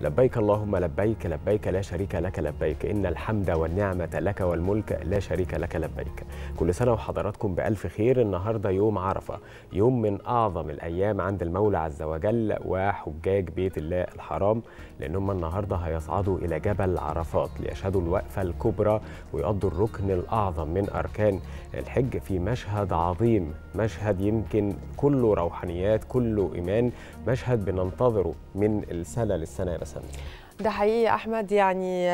لبيك اللهم لبيك لبيك لا شريك لك لبيك إن الحمد والنعمة لك والملك لا شريك لك لبيك كل سنة وحضراتكم بألف خير النهاردة يوم عرفة يوم من أعظم الأيام عند المولى عز وجل وحجاج بيت الله الحرام لأنهم النهاردة هيصعدوا إلى جبل عرفات ليشهدوا الوقفة الكبرى ويقضوا الركن الأعظم من أركان الحج في مشهد عظيم مشهد يمكن كله روحانيات كله إيمان مشهد بننتظره من السنة للسنة Professor? ده حقيقي يا احمد يعني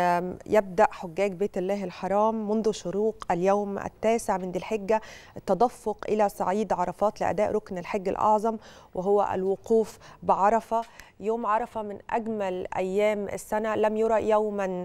يبدا حجاج بيت الله الحرام منذ شروق اليوم التاسع من ذي الحجه التدفق الى صعيد عرفات لاداء ركن الحج الاعظم وهو الوقوف بعرفه يوم عرفه من اجمل ايام السنه لم يرى يوما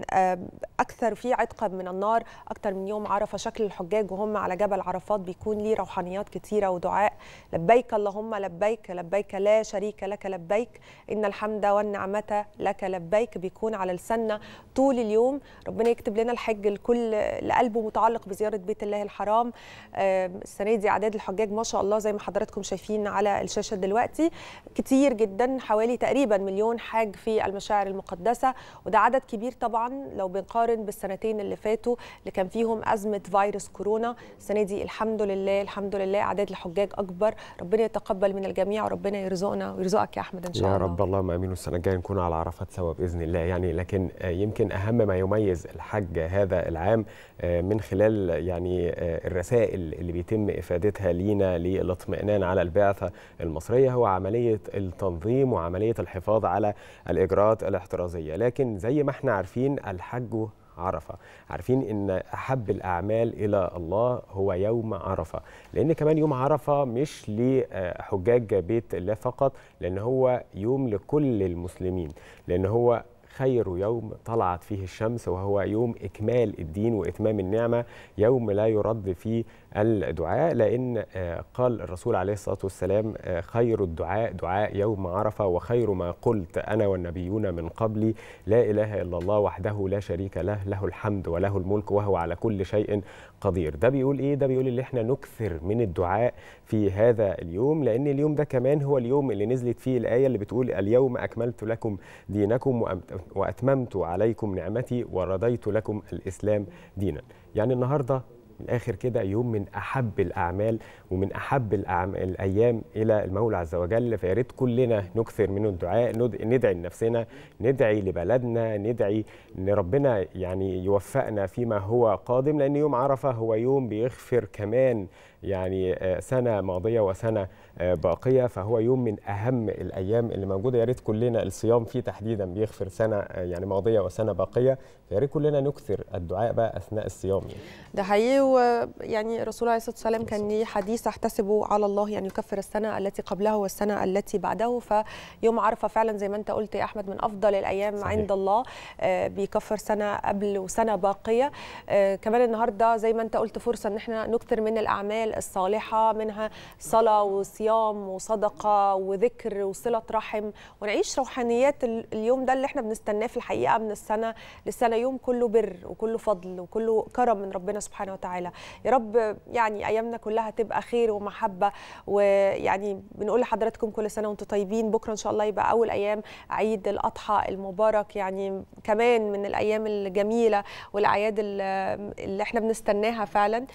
اكثر فيه عتقا من النار اكثر من يوم عرفه شكل الحجاج وهم على جبل عرفات بيكون ليه روحانيات كثيره ودعاء لبيك اللهم لبيك لبيك لا شريك لك لبيك ان الحمد والنعمه لك لبيك بيكون على لساننا طول اليوم ربنا يكتب لنا الحج الكل اللي قلبه متعلق بزياره بيت الله الحرام السنه دي اعداد الحجاج ما شاء الله زي ما حضراتكم شايفين على الشاشه دلوقتي كتير جدا حوالي تقريبا مليون حاج في المشاعر المقدسه وده عدد كبير طبعا لو بنقارن بالسنتين اللي فاتوا اللي كان فيهم ازمه فيروس كورونا السنه دي الحمد لله الحمد لله اعداد الحجاج اكبر ربنا يتقبل من الجميع وربنا يرزقنا ويرزقك يا احمد ان شاء الله يا رب اللهم امين والسنه الجايه نكون على عرفات سوا باذن الله يعني لكن يمكن أهم ما يميز الحج هذا العام آه، من خلال يعني آه، الرسائل اللي بيتم إفادتها لينا للاطمئنان على البعثة المصرية هو عملية التنظيم وعملية الحفاظ على الإجراءات الاحترازية لكن زي ما احنا عارفين الحج عرفة عارفين أن أحب الأعمال إلى الله هو يوم عرفة لأن كمان يوم عرفة مش لحجاج بيت الله فقط لأن هو يوم لكل المسلمين لأن هو خير يوم طلعت فيه الشمس وهو يوم إكمال الدين وإتمام النعمة يوم لا يرد فيه الدعاء لأن آه، قال الرسول عليه الصلاة والسلام آه، خير الدعاء دعاء يوم عرفة وخير ما قلت أنا والنبيون من قبلي لا إله إلا الله وحده لا شريك له له الحمد وله الملك وهو على كل شيء قدير ده بيقول إيه؟ ده بيقول اللي إحنا نكثر من الدعاء في هذا اليوم لأن اليوم ده كمان هو اليوم اللي نزلت فيه الآية اللي بتقول اليوم أكملت لكم دينكم وأمت وأتممت عليكم نعمتي ورضيت لكم الإسلام دينا يعني النهاردة من الاخر كده يوم من احب الاعمال ومن احب الايام الى المولى عز وجل فيا ريت كلنا نكثر من الدعاء ندعي لنفسنا ندعي لبلدنا ندعي ان ربنا يعني يوفقنا فيما هو قادم لان يوم عرفه هو يوم بيغفر كمان يعني آه، سنه ماضيه وسنه آه، باقيه فهو يوم من اهم الايام اللي موجوده يا ريت كلنا الصيام فيه تحديدا بيغفر سنه آه، يعني ماضيه وسنه باقيه فيا ريت كلنا نكثر الدعاء بقى اثناء الصيام يعني. ده حقيقي الله يعني الرسول عليه الصلاه والسلام كان ليه حديث احتسبه على الله يعني يكفر السنه التي قبله والسنه التي بعده فيوم عرفه فعلا زي ما انت قلت يا احمد من افضل الايام صحيح. عند الله آه، بيكفر سنه قبل وسنه باقيه آه، كمان النهارده زي ما انت قلت فرصه ان احنا نكثر من الاعمال الصالحه منها صلاه وصيام وصدقه وذكر وصله رحم ونعيش روحانيات اليوم ده اللي احنا بنستناه في الحقيقه من السنه للسنه يوم كله بر وكله فضل وكله كرم من ربنا سبحانه وتعالى وتعالى يا رب يعني ايامنا كلها تبقى خير ومحبه ويعني بنقول لحضراتكم كل سنه وانتم طيبين بكره ان شاء الله يبقى اول ايام عيد الاضحى المبارك يعني كمان من الايام الجميله والاعياد اللي احنا بنستناها فعلا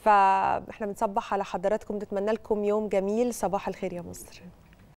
فاحنا بنصبح على حضراتكم نتمنى لكم يوم جميل صباح الخير يا مصر